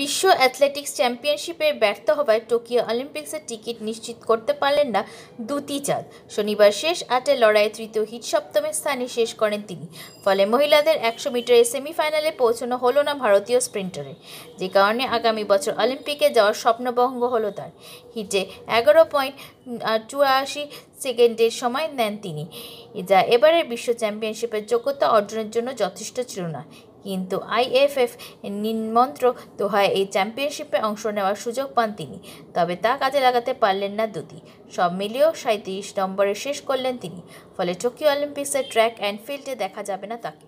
বিশ্ব অ্যাথলেটিক্স চ্যাম্পিয়নশিপে ব্যর্থ হওয়ায় টোকিও অলিম্পিক্সের টিকিট নিশ্চিত করতে পারলেন না দুতি চাঁদ শনিবার শেষ আটে লড়াইয়ে তৃতীয় হিট সপ্তমের স্থানে শেষ করেন তিনি ফলে মহিলাদের একশো মিটারের সেমিফাইনালে পৌঁছানো হলো না ভারতীয় স্প্রিন্টারে যে কারণে আগামী বছর অলিম্পিকে যাওয়ার স্বপ্নভঙ্গ হলো তার হিটে এগারো পয়েন্ট চুরাশি সেকেন্ডের সময় নেন তিনি যা এবারের বিশ্ব চ্যাম্পিয়নশিপের যোগ্যতা অর্জনের জন্য যথেষ্ট ছিল না কিন্তু আইএফএফ নিমন্ত্র দোহায় এই চ্যাম্পিয়নশিপে অংশ নেওয়ার সুযোগ পান তিনি তবে তা কাজে লাগাতে পারলেন না দুটি সব মিলিয়েও সাঁত্রিশ নম্বরে শেষ করলেন তিনি ফলে টোকিও অলিম্পিক্সের ট্র্যাক অ্যান্ড ফিল্ডে দেখা যাবে না তাকে